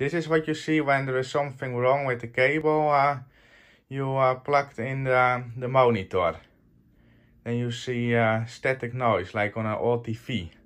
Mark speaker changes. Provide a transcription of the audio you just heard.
Speaker 1: This is what you see when there is something wrong with the cable uh, you uh, plugged in the, the monitor. Then you see uh, static noise like on an old TV.